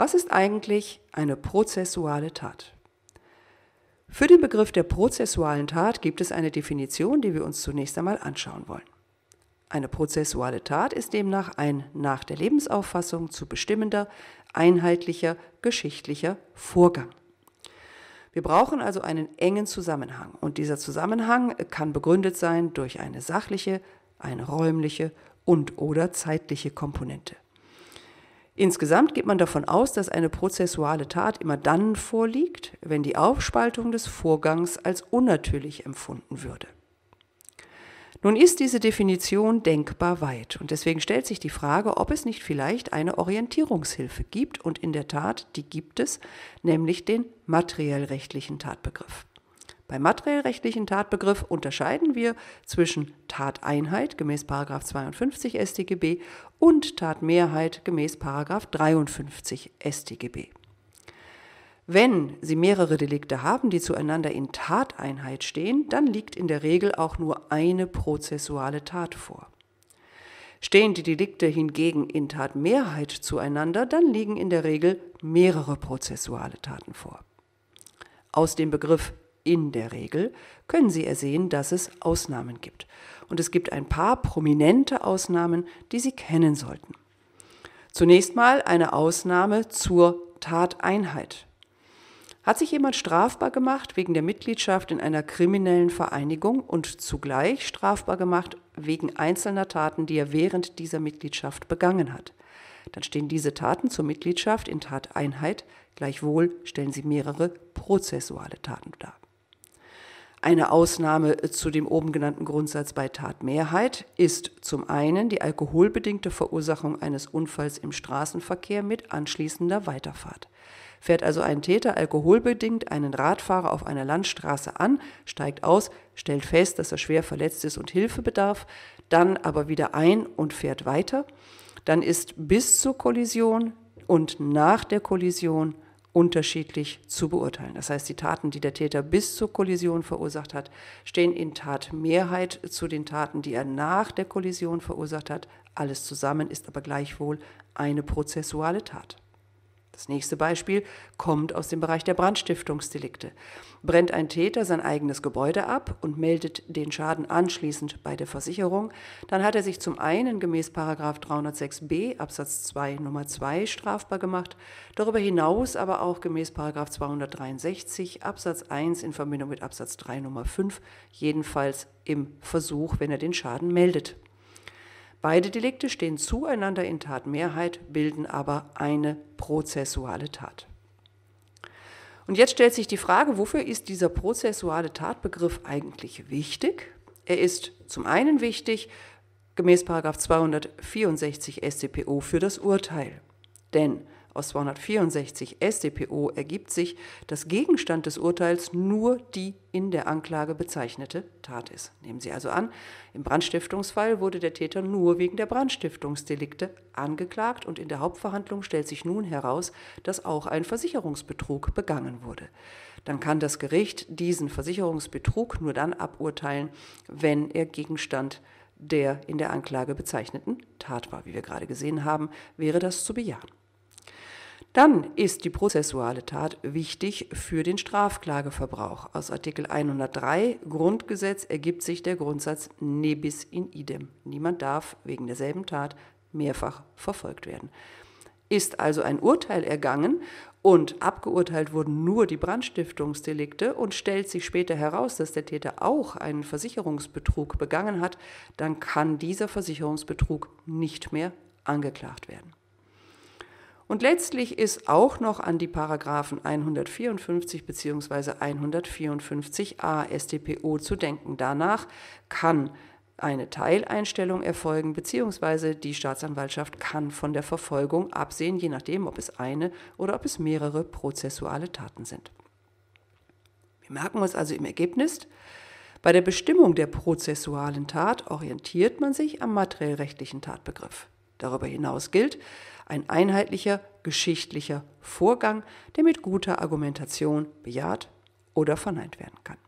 Was ist eigentlich eine prozessuale Tat? Für den Begriff der prozessualen Tat gibt es eine Definition, die wir uns zunächst einmal anschauen wollen. Eine prozessuale Tat ist demnach ein nach der Lebensauffassung zu bestimmender, einheitlicher, geschichtlicher Vorgang. Wir brauchen also einen engen Zusammenhang und dieser Zusammenhang kann begründet sein durch eine sachliche, eine räumliche und oder zeitliche Komponente. Insgesamt geht man davon aus, dass eine prozessuale Tat immer dann vorliegt, wenn die Aufspaltung des Vorgangs als unnatürlich empfunden würde. Nun ist diese Definition denkbar weit und deswegen stellt sich die Frage, ob es nicht vielleicht eine Orientierungshilfe gibt und in der Tat, die gibt es, nämlich den materiell-rechtlichen Tatbegriff. Beim materiellrechtlichen Tatbegriff unterscheiden wir zwischen Tateinheit gemäß 52 StGB und Tatmehrheit gemäß 53 StGB. Wenn Sie mehrere Delikte haben, die zueinander in Tateinheit stehen, dann liegt in der Regel auch nur eine prozessuale Tat vor. Stehen die Delikte hingegen in Tatmehrheit zueinander, dann liegen in der Regel mehrere prozessuale Taten vor. Aus dem Begriff in der Regel, können Sie ersehen, dass es Ausnahmen gibt. Und es gibt ein paar prominente Ausnahmen, die Sie kennen sollten. Zunächst mal eine Ausnahme zur Tateinheit. Hat sich jemand strafbar gemacht wegen der Mitgliedschaft in einer kriminellen Vereinigung und zugleich strafbar gemacht wegen einzelner Taten, die er während dieser Mitgliedschaft begangen hat? Dann stehen diese Taten zur Mitgliedschaft in Tateinheit, gleichwohl stellen sie mehrere prozessuale Taten dar. Eine Ausnahme äh, zu dem oben genannten Grundsatz bei Tatmehrheit ist zum einen die alkoholbedingte Verursachung eines Unfalls im Straßenverkehr mit anschließender Weiterfahrt. Fährt also ein Täter alkoholbedingt einen Radfahrer auf einer Landstraße an, steigt aus, stellt fest, dass er schwer verletzt ist und Hilfe bedarf, dann aber wieder ein und fährt weiter, dann ist bis zur Kollision und nach der Kollision unterschiedlich zu beurteilen. Das heißt, die Taten, die der Täter bis zur Kollision verursacht hat, stehen in Tatmehrheit zu den Taten, die er nach der Kollision verursacht hat. Alles zusammen ist aber gleichwohl eine prozessuale Tat. Das nächste Beispiel kommt aus dem Bereich der Brandstiftungsdelikte. Brennt ein Täter sein eigenes Gebäude ab und meldet den Schaden anschließend bei der Versicherung, dann hat er sich zum einen gemäß 306b Absatz 2 Nummer 2 strafbar gemacht, darüber hinaus aber auch gemäß 263 Absatz 1 in Verbindung mit Absatz 3 Nummer 5, jedenfalls im Versuch, wenn er den Schaden meldet. Beide Delikte stehen zueinander in Tatmehrheit, bilden aber eine prozessuale Tat. Und jetzt stellt sich die Frage, wofür ist dieser prozessuale Tatbegriff eigentlich wichtig? Er ist zum einen wichtig, gemäß 264 SCPO, für das Urteil. Denn aus 264 SDPO ergibt sich, dass Gegenstand des Urteils nur die in der Anklage bezeichnete Tat ist. Nehmen Sie also an, im Brandstiftungsfall wurde der Täter nur wegen der Brandstiftungsdelikte angeklagt und in der Hauptverhandlung stellt sich nun heraus, dass auch ein Versicherungsbetrug begangen wurde. Dann kann das Gericht diesen Versicherungsbetrug nur dann aburteilen, wenn er Gegenstand der in der Anklage bezeichneten Tat war. Wie wir gerade gesehen haben, wäre das zu bejahen. Dann ist die prozessuale Tat wichtig für den Strafklageverbrauch. Aus Artikel 103 Grundgesetz ergibt sich der Grundsatz Nebis in idem. Niemand darf wegen derselben Tat mehrfach verfolgt werden. Ist also ein Urteil ergangen und abgeurteilt wurden nur die Brandstiftungsdelikte und stellt sich später heraus, dass der Täter auch einen Versicherungsbetrug begangen hat, dann kann dieser Versicherungsbetrug nicht mehr angeklagt werden. Und letztlich ist auch noch an die Paragraphen 154 bzw. 154a StPO zu denken. Danach kann eine Teileinstellung erfolgen, bzw. die Staatsanwaltschaft kann von der Verfolgung absehen, je nachdem, ob es eine oder ob es mehrere prozessuale Taten sind. Wir merken uns also im Ergebnis, bei der Bestimmung der prozessualen Tat orientiert man sich am materiellrechtlichen Tatbegriff. Darüber hinaus gilt ein einheitlicher geschichtlicher Vorgang, der mit guter Argumentation bejaht oder verneint werden kann.